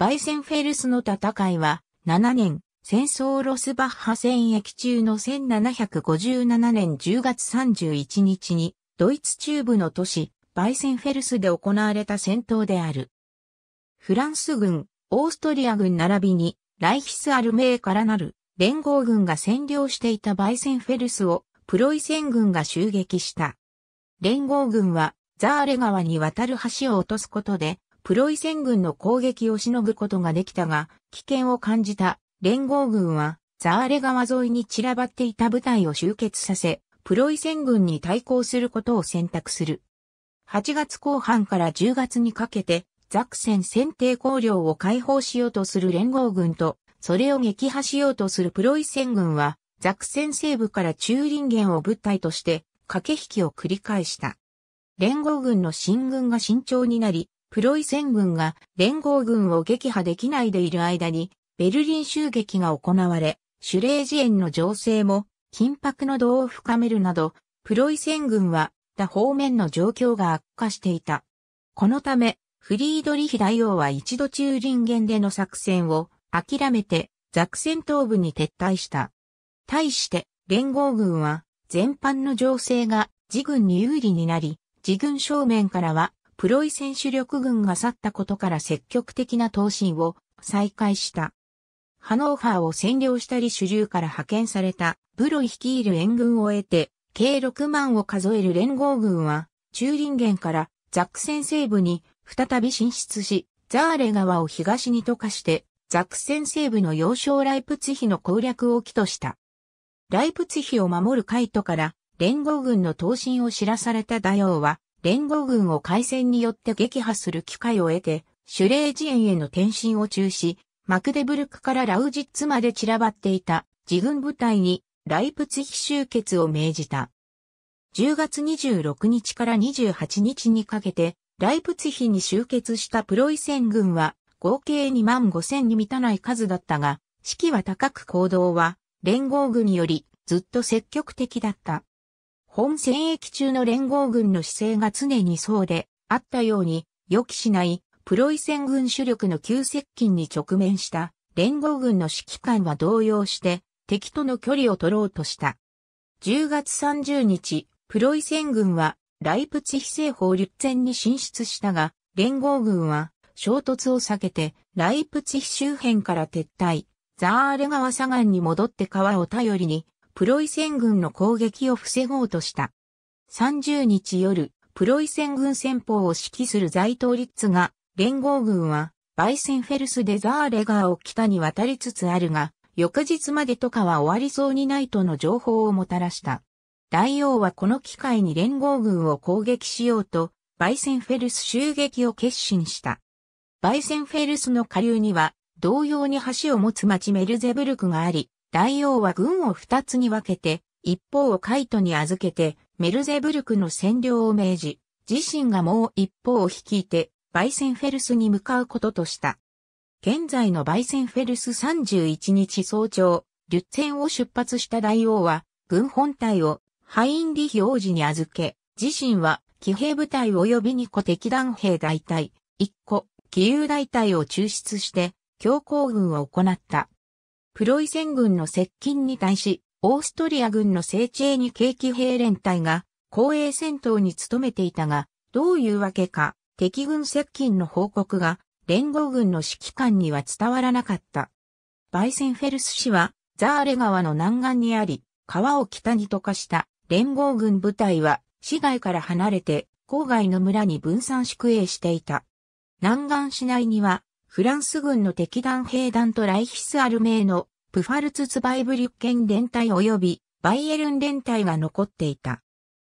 バイセンフェルスの戦いは、7年、戦争ロスバッハ戦役中の1757年10月31日に、ドイツ中部の都市、バイセンフェルスで行われた戦闘である。フランス軍、オーストリア軍並びに、ライヒスアルメーからなる連合軍が占領していたバイセンフェルスをプロイセン軍が襲撃した。連合軍はザーレ川に渡る橋を落とすことでプロイセン軍の攻撃をしのぐことができたが、危険を感じた連合軍は、ザーレ川沿いに散らばっていた部隊を集結させ、プロイセン軍に対抗することを選択する。8月後半から10月にかけて、ザクセン選定綱領を解放しようとする連合軍と、それを撃破しようとするプロイセン軍は、ザクセン西部から中林源を物体として、駆け引きを繰り返した。連合軍の進軍が慎重になり、プロイセン軍が連合軍を撃破できないでいる間に、ベルリン襲撃が行われ、シュレージエンの情勢も緊迫の度を深めるなど、プロイセン軍は他方面の状況が悪化していた。このため、フリードリヒ大王は一度中林原での作戦を諦めてザクセン東部に撤退した。対して連合軍は全般の情勢が自軍に有利になり、自軍正面からはプロイセン主力軍が去ったことから積極的な投進を再開した。ハノーファーを占領したり主流から派遣されたブロイ率いる援軍を得て、計6万を数える連合軍は、中林原からザックン西部に再び進出し、ザーレ川を東に溶かして、ザックン西部の要衝ライプツヒの攻略を起とした。ライプツヒを守るカイトから連合軍の投進を知らされたダヨは、連合軍を海戦によって撃破する機会を得て、シュレージエンへの転身を中止、マクデブルクからラウジッツまで散らばっていた自軍部隊にライプツヒ集結を命じた。10月26日から28日にかけて、ライプツヒに集結したプロイセン軍は合計2万5千に満たない数だったが、士気は高く行動は連合軍によりずっと積極的だった。本戦役中の連合軍の姿勢が常にそうであったように、予期しないプロイセン軍主力の急接近に直面した連合軍の指揮官は動揺して敵との距離を取ろうとした。10月30日、プロイセン軍はライプツヒ西方立前に進出したが、連合軍は衝突を避けてライプツヒ周辺から撤退、ザーレ川左岸に戻って川を頼りにプロイセン軍の攻撃を防ごうとした。30日夜、プロイセン軍戦法を指揮する在統リッツが、連合軍は、バイセンフェルスでザーレガーを北に渡りつつあるが、翌日までとかは終わりそうにないとの情報をもたらした。大王はこの機会に連合軍を攻撃しようと、バイセンフェルス襲撃を決心した。バイセンフェルスの下流には、同様に橋を持つ町メルゼブルクがあり、大王は軍を二つに分けて、一方をカイトに預けて、メルゼブルクの占領を命じ、自身がもう一方を率いて、バイセンフェルスに向かうこととした。現在のバイセンフェルス31日早朝、リュッツェンを出発した大王は、軍本体をハインリヒ王子に預け、自身は騎兵部隊及び二個敵団兵大隊、一個、騎遊大隊を抽出して、強行軍を行った。プロイセン軍の接近に対し、オーストリア軍の聖地へに軽気兵連隊が、公営戦闘に努めていたが、どういうわけか、敵軍接近の報告が、連合軍の指揮官には伝わらなかった。バイセンフェルス氏は、ザーレ川の南岸にあり、川を北に溶かした連合軍部隊は、市街から離れて、郊外の村に分散宿営していた。南岸市内には、フランス軍の敵弾兵団とライヒスアルメーのプファルツツバイブリュッケン連隊及びバイエルン連隊が残っていた。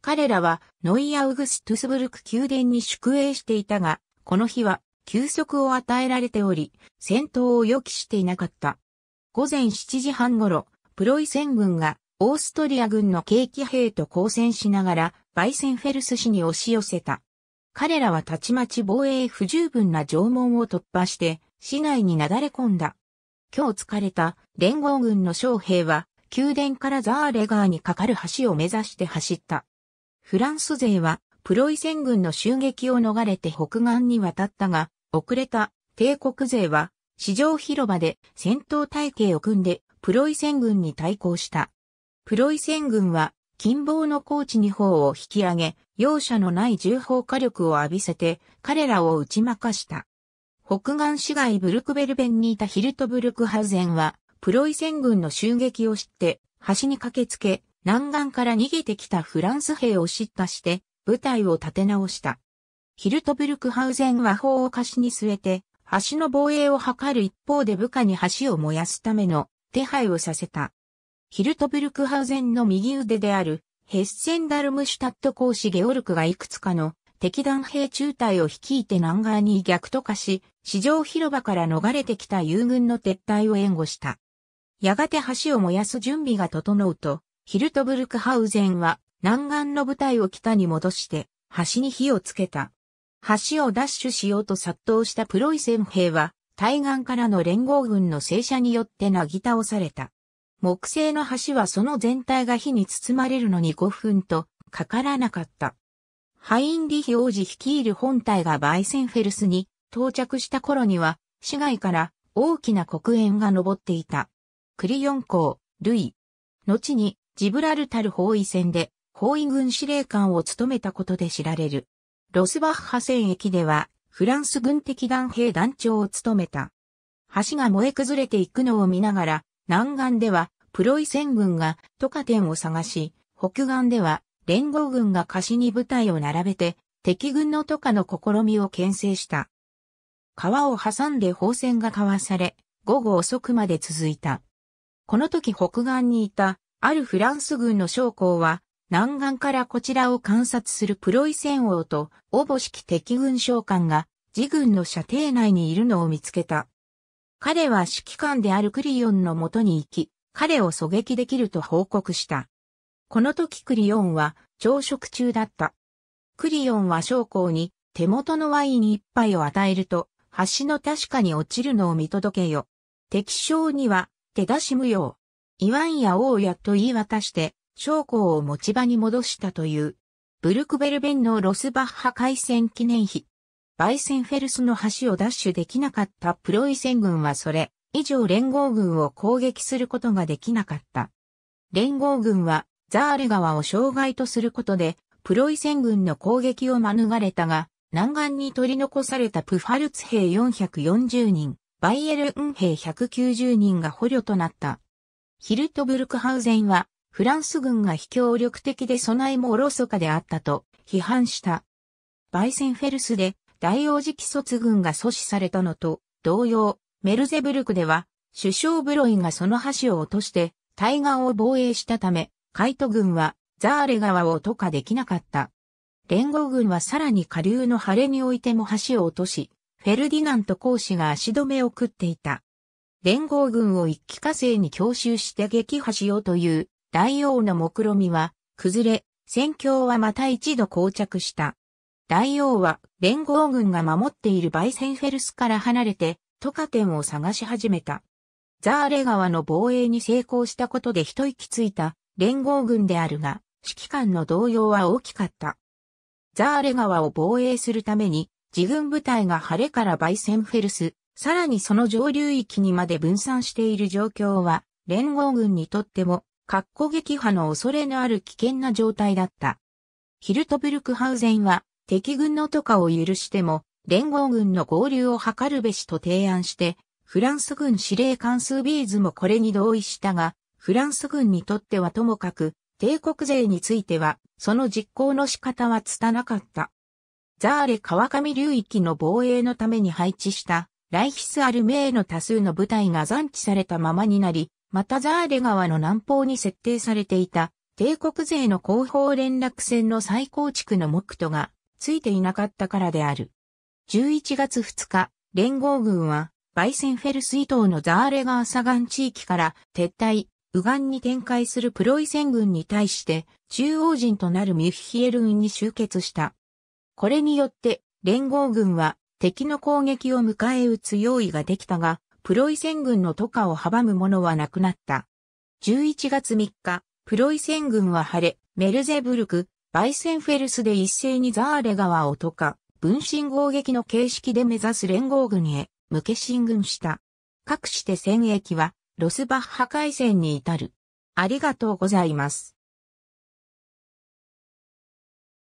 彼らはノイアウグストゥスブルク宮殿に宿営していたが、この日は休息を与えられており、戦闘を予期していなかった。午前7時半頃、プロイセン軍がオーストリア軍の軽機兵と交戦しながら、バイセンフェルス市に押し寄せた。彼らはたちまち防衛不十分な城門を突破して、市内になだれ込んだ。今日疲れた連合軍の将兵は、宮殿からザーレガーにかかる橋を目指して走った。フランス勢は、プロイセン軍の襲撃を逃れて北岸に渡ったが、遅れた帝国勢は、市場広場で戦闘体系を組んで、プロイセン軍に対抗した。プロイセン軍は、近傍の高地二方を引き上げ、容赦のない重砲火力を浴びせて、彼らを打ち負かした。北岸市街ブルクベルベンにいたヒルトブルクハゼンは、プロイセン軍の襲撃を知って、橋に駆けつけ、南岸から逃げてきたフランス兵を叱咤して、部隊を立て直した。ヒルトブルクハウゼンは砲を貸しに据えて、橋の防衛を図る一方で部下に橋を燃やすための手配をさせた。ヒルトブルクハウゼンの右腕である、ヘッセンダルムシュタット公使ゲオルクがいくつかの敵弾兵中隊を率いて南岸に逆渡化し、市場広場から逃れてきた友軍の撤退を援護した。やがて橋を燃やす準備が整うと、ヒルトブルクハウゼンは南岸の部隊を北に戻して橋に火をつけた。橋をダッシュしようと殺到したプロイセン兵は対岸からの連合軍の戦車によってなぎ倒された。木製の橋はその全体が火に包まれるのに5分とかからなかった。ハインリヒ王子率いる本隊がバイセンフェルスに到着した頃には、市街から大きな黒煙が昇っていた。クリヨン港、ルイ。後にジブラルタル包囲戦で包囲軍司令官を務めたことで知られる。ロスバッハ戦役ではフランス軍的団兵団長を務めた。橋が燃え崩れていくのを見ながら南岸ではプロイセン軍がトカテンを探し、北岸では連合軍が貸しに部隊を並べて敵軍のトカの試みを牽制した。川を挟んで砲戦が交わされ、午後遅くまで続いた。この時北岸にいたあるフランス軍の将校は南岸からこちらを観察するプロイセン王とおぼしき敵軍将官が自軍の射程内にいるのを見つけた。彼は指揮官であるクリオンの元に行き、彼を狙撃できると報告した。この時クリオンは朝食中だった。クリオンは将校に手元のワイン一杯を与えると、橋の確かに落ちるのを見届けよ。敵将には手出し無用。言わんや王やと言い渡して、将校を持ち場に戻したという。ブルクベルベンのロスバッハ海戦記念碑。バイセンフェルスの橋を奪取できなかったプロイセン軍はそれ以上連合軍を攻撃することができなかった。連合軍はザーレ川を障害とすることでプロイセン軍の攻撃を免れたが、南岸に取り残されたプファルツ兵440人、バイエルン兵190人が捕虜となった。ヒルトブルクハウゼンはフランス軍が非協力的で備えもおろそかであったと批判した。バイセンフェルスで大王寺紀卒軍が阻止されたのと同様、メルゼブルクでは首相ブロイがその橋を落として対岸を防衛したため、カイト軍はザーレ川を渡過できなかった。連合軍はさらに下流の晴れにおいても橋を落とし、フェルディナント公使が足止めを食っていた。連合軍を一気火星に強襲して撃破しようという大王の目論みは崩れ、戦況はまた一度膠着した。大王は連合軍が守っているバイセンフェルスから離れて、トカテンを探し始めた。ザーレ川の防衛に成功したことで一息ついた連合軍であるが、指揮官の動揺は大きかった。ザーレ川を防衛するために、自軍部隊が晴れからバイセンフェルス、さらにその上流域にまで分散している状況は、連合軍にとっても、格好撃破の恐れのある危険な状態だった。ヒルトブルクハウゼンは、敵軍の渡過を許しても、連合軍の合流を図るべしと提案して、フランス軍司令官スービーズもこれに同意したが、フランス軍にとってはともかく、帝国勢については、その実行の仕方は拙なかった。ザーレ川上流域の防衛のために配置した、ライヒスアルメーの多数の部隊が残置されたままになり、またザーレ川の南方に設定されていた、帝国勢の後方連絡船の再構築の目途が、ついていなかったからである。11月2日、連合軍は、バイセンフェルス以東のザーレガーサガン地域から撤退、右岸に展開するプロイセン軍に対して、中央陣となるミュヒエルンに集結した。これによって、連合軍は敵の攻撃を迎え撃つ用意ができたが、プロイセン軍の渡可を阻むものはなくなった。11月3日、プロイセン軍は晴れ、メルゼブルク、バイセンフェルスで一斉にザーレ川を渡か、分身攻撃の形式で目指す連合軍へ、向け進軍した。各して戦役は、ロスバッハ海戦に至る。ありがとうございます。